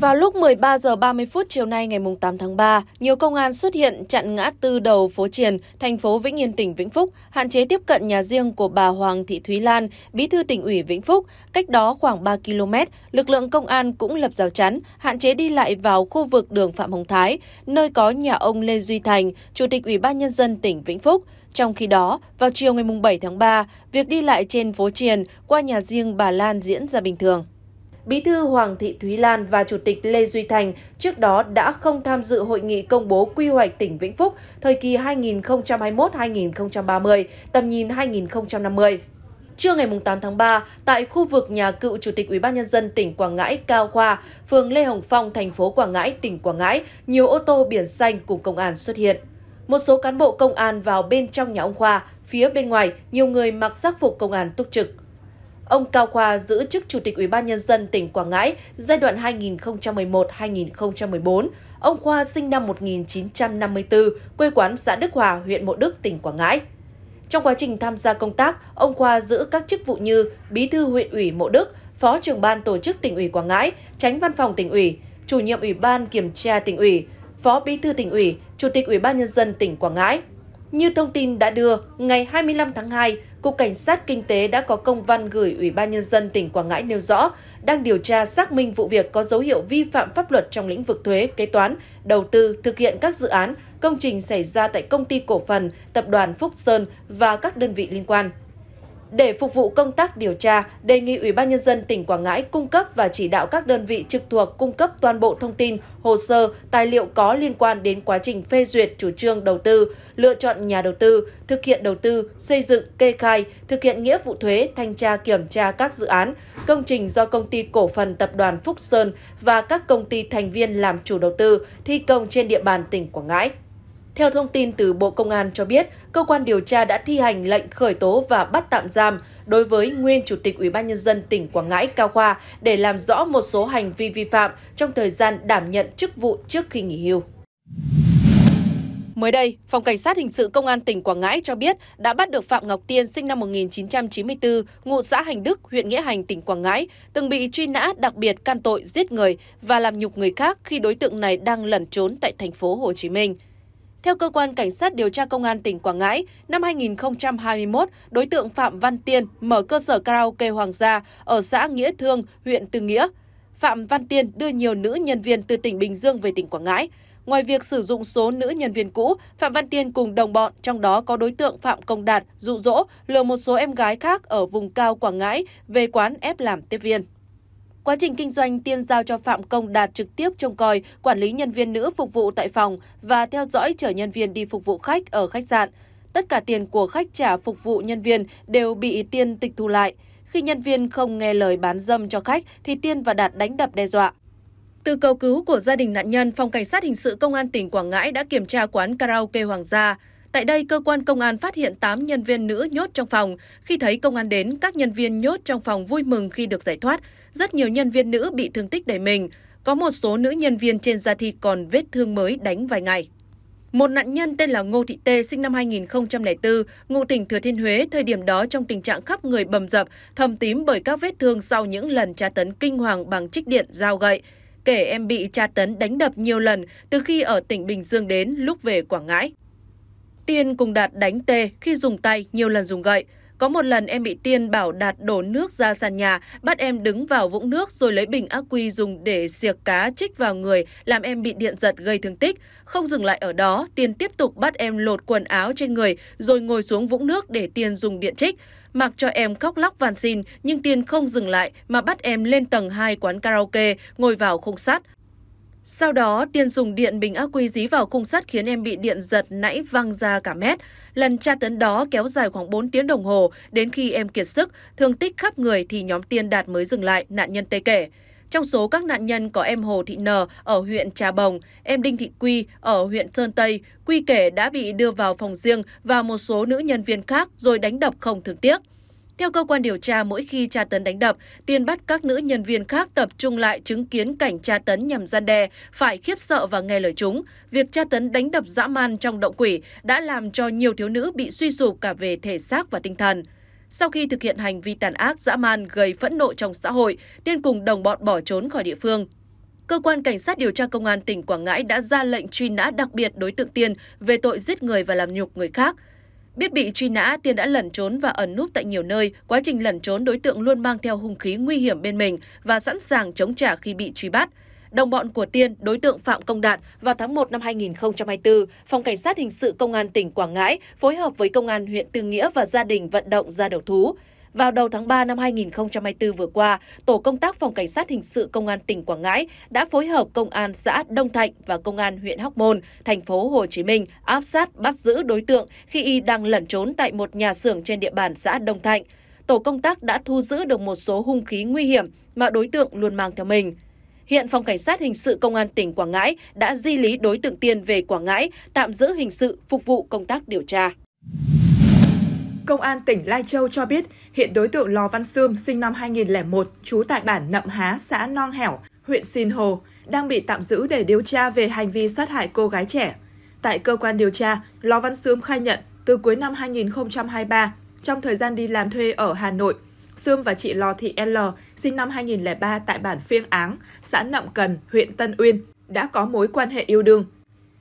Vào lúc 13 giờ 30 phút chiều nay ngày 8 tháng 3, nhiều công an xuất hiện chặn ngã tư đầu phố Triền, thành phố Vĩnh Yên, tỉnh Vĩnh Phúc, hạn chế tiếp cận nhà riêng của bà Hoàng Thị Thúy Lan, bí thư tỉnh ủy Vĩnh Phúc. Cách đó khoảng 3 km, lực lượng công an cũng lập rào chắn, hạn chế đi lại vào khu vực đường Phạm Hồng Thái, nơi có nhà ông Lê Duy Thành, Chủ tịch Ủy ban Nhân dân tỉnh Vĩnh Phúc. Trong khi đó, vào chiều ngày 7 tháng 3, việc đi lại trên phố Triền qua nhà riêng bà Lan diễn ra bình thường. Bí thư Hoàng Thị Thúy Lan và Chủ tịch Lê Duy Thành trước đó đã không tham dự hội nghị công bố quy hoạch tỉnh Vĩnh Phúc thời kỳ 2021-2030, tầm nhìn 2050. Trưa ngày 8 tháng 3, tại khu vực nhà cựu Chủ tịch ubnd tỉnh Quảng Ngãi Cao Khoa, phường Lê Hồng Phong, thành phố Quảng Ngãi, tỉnh Quảng Ngãi, nhiều ô tô biển xanh cùng công an xuất hiện. Một số cán bộ công an vào bên trong nhà ông Khoa, phía bên ngoài nhiều người mặc sắc phục công an túc trực. Ông Cao Khoa giữ chức Chủ tịch Ủy ban Nhân dân tỉnh Quảng Ngãi giai đoạn 2011-2014. Ông Khoa sinh năm 1954, quê quán xã Đức Hòa, huyện Mộ Đức, tỉnh Quảng Ngãi. Trong quá trình tham gia công tác, ông Khoa giữ các chức vụ như Bí thư huyện ủy Mộ Đức, Phó trưởng ban tổ chức tỉnh ủy Quảng Ngãi, Tránh văn phòng tỉnh ủy, Chủ nhiệm Ủy ban kiểm tra tỉnh ủy, Phó Bí thư tỉnh ủy, Chủ tịch Ủy ban nhân dân tỉnh Quảng Ngãi. Như thông tin đã đưa, ngày 25 tháng 2, Cục Cảnh sát Kinh tế đã có công văn gửi Ủy ban Nhân dân tỉnh Quảng Ngãi nêu rõ, đang điều tra xác minh vụ việc có dấu hiệu vi phạm pháp luật trong lĩnh vực thuế, kế toán, đầu tư, thực hiện các dự án, công trình xảy ra tại công ty cổ phần, tập đoàn Phúc Sơn và các đơn vị liên quan. Để phục vụ công tác điều tra, đề nghị Ủy ban nhân dân tỉnh Quảng Ngãi cung cấp và chỉ đạo các đơn vị trực thuộc cung cấp toàn bộ thông tin, hồ sơ, tài liệu có liên quan đến quá trình phê duyệt chủ trương đầu tư, lựa chọn nhà đầu tư, thực hiện đầu tư, xây dựng, kê khai, thực hiện nghĩa vụ thuế, thanh tra kiểm tra các dự án, công trình do công ty cổ phần tập đoàn Phúc Sơn và các công ty thành viên làm chủ đầu tư thi công trên địa bàn tỉnh Quảng Ngãi. Theo thông tin từ Bộ Công an cho biết, cơ quan điều tra đã thi hành lệnh khởi tố và bắt tạm giam đối với nguyên Chủ tịch Ủy ban nhân dân tỉnh Quảng Ngãi Cao Khoa để làm rõ một số hành vi vi phạm trong thời gian đảm nhận chức vụ trước khi nghỉ hưu. Mới đây, Phòng Cảnh sát Hình sự Công an tỉnh Quảng Ngãi cho biết đã bắt được Phạm Ngọc Tiên sinh năm 1994, ngụ xã Hành Đức, huyện Nghĩa Hành, tỉnh Quảng Ngãi, từng bị truy nã đặc biệt can tội giết người và làm nhục người khác khi đối tượng này đang lẩn trốn tại thành phố Hồ Chí Minh. Theo cơ quan cảnh sát điều tra công an tỉnh Quảng Ngãi, năm 2021, đối tượng Phạm Văn Tiên mở cơ sở karaoke Hoàng gia ở xã Nghĩa Thương, huyện Tư Nghĩa. Phạm Văn Tiên đưa nhiều nữ nhân viên từ tỉnh Bình Dương về tỉnh Quảng Ngãi. Ngoài việc sử dụng số nữ nhân viên cũ, Phạm Văn Tiên cùng đồng bọn, trong đó có đối tượng Phạm Công Đạt, dụ dỗ, lừa một số em gái khác ở vùng cao Quảng Ngãi về quán ép làm tiếp viên. Quá trình kinh doanh, Tiên giao cho Phạm Công Đạt trực tiếp trông coi, quản lý nhân viên nữ phục vụ tại phòng và theo dõi chở nhân viên đi phục vụ khách ở khách sạn. Tất cả tiền của khách trả phục vụ nhân viên đều bị Tiên tịch thu lại. Khi nhân viên không nghe lời bán dâm cho khách thì Tiên và Đạt đánh đập đe dọa. Từ cầu cứu của gia đình nạn nhân, Phòng Cảnh sát Hình sự Công an tỉnh Quảng Ngãi đã kiểm tra quán karaoke Hoàng gia. Tại đây, cơ quan công an phát hiện 8 nhân viên nữ nhốt trong phòng. Khi thấy công an đến, các nhân viên nhốt trong phòng vui mừng khi được giải thoát. Rất nhiều nhân viên nữ bị thương tích đầy mình. Có một số nữ nhân viên trên da thịt còn vết thương mới đánh vài ngày. Một nạn nhân tên là Ngô Thị Tê, sinh năm 2004, ngụ tỉnh Thừa Thiên Huế, thời điểm đó trong tình trạng khắp người bầm dập, thầm tím bởi các vết thương sau những lần tra tấn kinh hoàng bằng trích điện, dao gậy. Kể em bị tra tấn đánh đập nhiều lần từ khi ở tỉnh Bình Dương đến lúc về Quảng Ngãi. Tiên cùng Đạt đánh tê khi dùng tay nhiều lần dùng gậy. Có một lần em bị Tiên bảo Đạt đổ nước ra sàn nhà, bắt em đứng vào vũng nước rồi lấy bình ác quy dùng để xiệc cá chích vào người, làm em bị điện giật gây thương tích. Không dừng lại ở đó, Tiên tiếp tục bắt em lột quần áo trên người rồi ngồi xuống vũng nước để Tiên dùng điện chích, Mặc cho em khóc lóc van xin, nhưng Tiên không dừng lại mà bắt em lên tầng 2 quán karaoke, ngồi vào khung sắt. Sau đó, Tiên dùng điện bình ác quy dí vào khung sắt khiến em bị điện giật nãy văng ra cả mét. Lần tra tấn đó kéo dài khoảng 4 tiếng đồng hồ, đến khi em kiệt sức, thương tích khắp người thì nhóm Tiên Đạt mới dừng lại, nạn nhân tê kể. Trong số các nạn nhân có em Hồ Thị N ở huyện Trà Bồng, em Đinh Thị Quy ở huyện Sơn Tây. Quy kể đã bị đưa vào phòng riêng và một số nữ nhân viên khác rồi đánh đập không thương tiếc. Theo cơ quan điều tra, mỗi khi tra tấn đánh đập, Tiên bắt các nữ nhân viên khác tập trung lại chứng kiến cảnh tra tấn nhằm gian đe, phải khiếp sợ và nghe lời chúng. Việc tra tấn đánh đập dã man trong động quỷ đã làm cho nhiều thiếu nữ bị suy sụp cả về thể xác và tinh thần. Sau khi thực hiện hành vi tàn ác dã man gây phẫn nộ trong xã hội, Tiên cùng đồng bọn bỏ trốn khỏi địa phương. Cơ quan Cảnh sát điều tra Công an tỉnh Quảng Ngãi đã ra lệnh truy nã đặc biệt đối tượng Tiên về tội giết người và làm nhục người khác – Biết bị truy nã, Tiên đã lẩn trốn và ẩn núp tại nhiều nơi. Quá trình lẩn trốn, đối tượng luôn mang theo hung khí nguy hiểm bên mình và sẵn sàng chống trả khi bị truy bắt. Đồng bọn của Tiên, đối tượng Phạm Công Đạt, vào tháng 1 năm 2024, Phòng Cảnh sát Hình sự Công an tỉnh Quảng Ngãi phối hợp với Công an huyện Tư Nghĩa và gia đình vận động ra đầu thú. Vào đầu tháng 3 năm 2024 vừa qua, Tổ công tác Phòng Cảnh sát Hình sự Công an tỉnh Quảng Ngãi đã phối hợp Công an xã Đông Thạnh và Công an huyện Hóc Môn, thành phố Hồ Chí Minh áp sát bắt giữ đối tượng khi y đang lẩn trốn tại một nhà xưởng trên địa bàn xã Đông Thạnh. Tổ công tác đã thu giữ được một số hung khí nguy hiểm mà đối tượng luôn mang theo mình. Hiện Phòng Cảnh sát Hình sự Công an tỉnh Quảng Ngãi đã di lý đối tượng Tiên về Quảng Ngãi, tạm giữ hình sự phục vụ công tác điều tra. Công an tỉnh Lai Châu cho biết hiện đối tượng Lò Văn Sươm sinh năm 2001, trú tại bản Nậm Há, xã Nong Hẻo, huyện Sinh Hồ, đang bị tạm giữ để điều tra về hành vi sát hại cô gái trẻ. Tại cơ quan điều tra, Lò Văn Sươm khai nhận từ cuối năm 2023, trong thời gian đi làm thuê ở Hà Nội, Sươm và chị Lò Thị L, sinh năm 2003 tại bản Phiêng Áng, xã Nậm Cần, huyện Tân Uyên, đã có mối quan hệ yêu đương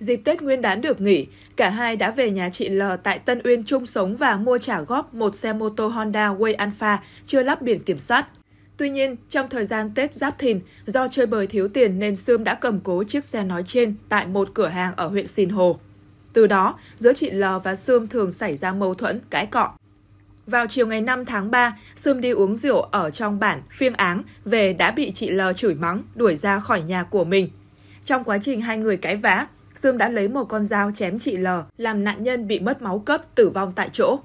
Dịp Tết Nguyên đán được nghỉ, cả hai đã về nhà chị L tại Tân Uyên chung sống và mua trả góp một xe mô tô Honda Way Alpha chưa lắp biển kiểm soát. Tuy nhiên, trong thời gian Tết Giáp Thìn, do chơi bời thiếu tiền nên Sươm đã cầm cố chiếc xe nói trên tại một cửa hàng ở huyện Sìn Hồ. Từ đó, giữa chị L và Sươm thường xảy ra mâu thuẫn, cãi cọ. Vào chiều ngày 5 tháng 3, Sươm đi uống rượu ở trong bản Phiêng Áng, về đã bị chị L chửi mắng, đuổi ra khỏi nhà của mình. Trong quá trình hai người cãi vã, Dương đã lấy một con dao chém chị L, làm nạn nhân bị mất máu cấp, tử vong tại chỗ.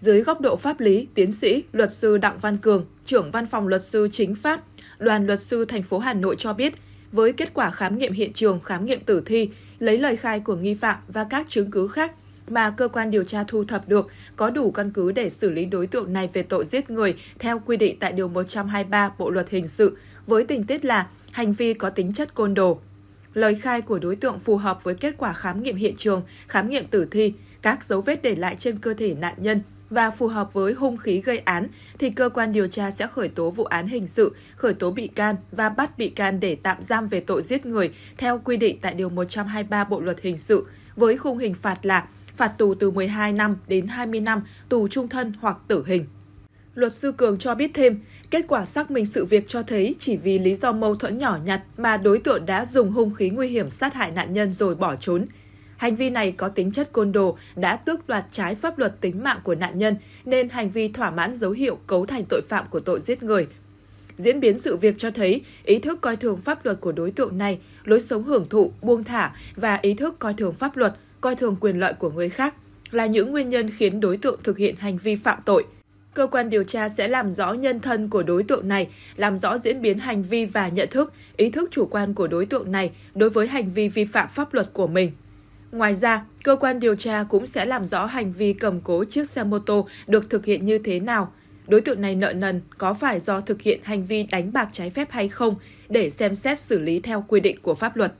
Dưới góc độ pháp lý, tiến sĩ, luật sư Đặng Văn Cường, trưởng văn phòng luật sư chính pháp, đoàn luật sư thành phố Hà Nội cho biết, với kết quả khám nghiệm hiện trường, khám nghiệm tử thi, lấy lời khai của nghi phạm và các chứng cứ khác mà cơ quan điều tra thu thập được có đủ căn cứ để xử lý đối tượng này về tội giết người theo quy định tại Điều 123 Bộ Luật Hình sự, với tình tiết là hành vi có tính chất côn đồ. Lời khai của đối tượng phù hợp với kết quả khám nghiệm hiện trường, khám nghiệm tử thi, các dấu vết để lại trên cơ thể nạn nhân và phù hợp với hung khí gây án thì cơ quan điều tra sẽ khởi tố vụ án hình sự, khởi tố bị can và bắt bị can để tạm giam về tội giết người theo quy định tại điều 123 Bộ luật hình sự với khung hình phạt là phạt tù từ 12 năm đến 20 năm, tù trung thân hoặc tử hình. Luật sư Cường cho biết thêm, kết quả xác minh sự việc cho thấy chỉ vì lý do mâu thuẫn nhỏ nhặt mà đối tượng đã dùng hung khí nguy hiểm sát hại nạn nhân rồi bỏ trốn. Hành vi này có tính chất côn đồ, đã tước đoạt trái pháp luật tính mạng của nạn nhân, nên hành vi thỏa mãn dấu hiệu cấu thành tội phạm của tội giết người. Diễn biến sự việc cho thấy ý thức coi thường pháp luật của đối tượng này, lối sống hưởng thụ, buông thả và ý thức coi thường pháp luật, coi thường quyền lợi của người khác là những nguyên nhân khiến đối tượng thực hiện hành vi phạm tội – cơ quan điều tra sẽ làm rõ nhân thân của đối tượng này, làm rõ diễn biến hành vi và nhận thức, ý thức chủ quan của đối tượng này đối với hành vi vi phạm pháp luật của mình. Ngoài ra, cơ quan điều tra cũng sẽ làm rõ hành vi cầm cố chiếc xe mô tô được thực hiện như thế nào, đối tượng này nợ nần có phải do thực hiện hành vi đánh bạc trái phép hay không để xem xét xử lý theo quy định của pháp luật.